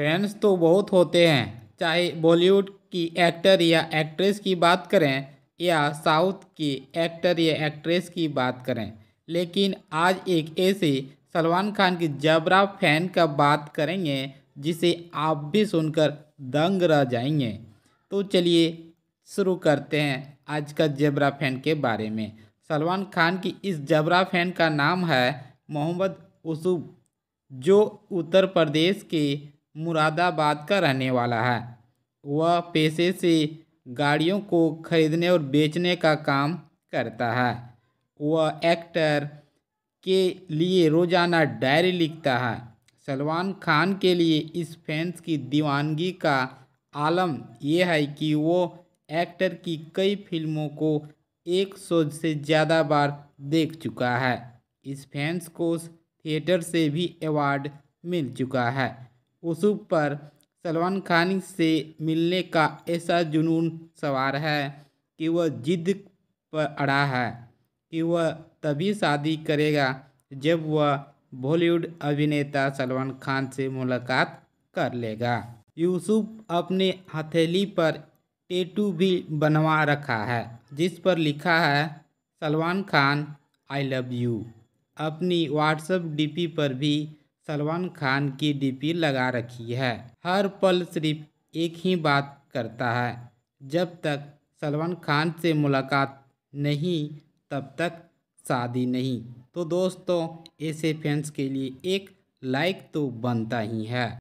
fans तो बहुत होते हैं चाहे बॉलीवुड की एक्टर या एक्ट्रेस की बात करें या साउथ की एक्टर या एक्ट्रेस की बात करें लेकिन आज एक ऐसे सलमान खान की जबरा फैन का बात करेंगे जिसे आप भी सुनकर दंग रह जाएंगे तो चलिए शुरू करते हैं आज का जबरा फैन के बारे में सलमान खान की इस जबरा फैन का नाम है मोहम्मद उसूब जो उत्तर प्रदेश के मुरादाबाद का रहने वाला है वह पेशे से गाड़ियों को खरीदने और बेचने का काम करता है वह एक्टर के लिए रोज़ाना डायरी लिखता है सलमान खान के लिए इस फैंस की दीवानगी का आलम यह है कि वो एक्टर की कई फिल्मों को एक सौ से ज़्यादा बार देख चुका है इस फैंस को थिएटर से भी अवार्ड मिल चुका है उसुब पर सलमान खान से मिलने का ऐसा जुनून सवार है कि वह जिद पर अड़ा है कि वह तभी शादी करेगा जब वह बॉलीवुड अभिनेता सलमान खान से मुलाकात कर लेगा यूसुफ अपने हथेली पर टेटू भी बनवा रखा है जिस पर लिखा है Salman Khan I love you अपनी व्हाट्सएप डीपी पर भी सलमान खान की डीपी लगा रखी है हर पल सिर्फ एक ही बात करता है जब तक सलमान खान से मुलाकात नहीं तब तक शादी नहीं तो दोस्तों ऐसे फैंस के लिए एक लाइक तो बनता ही है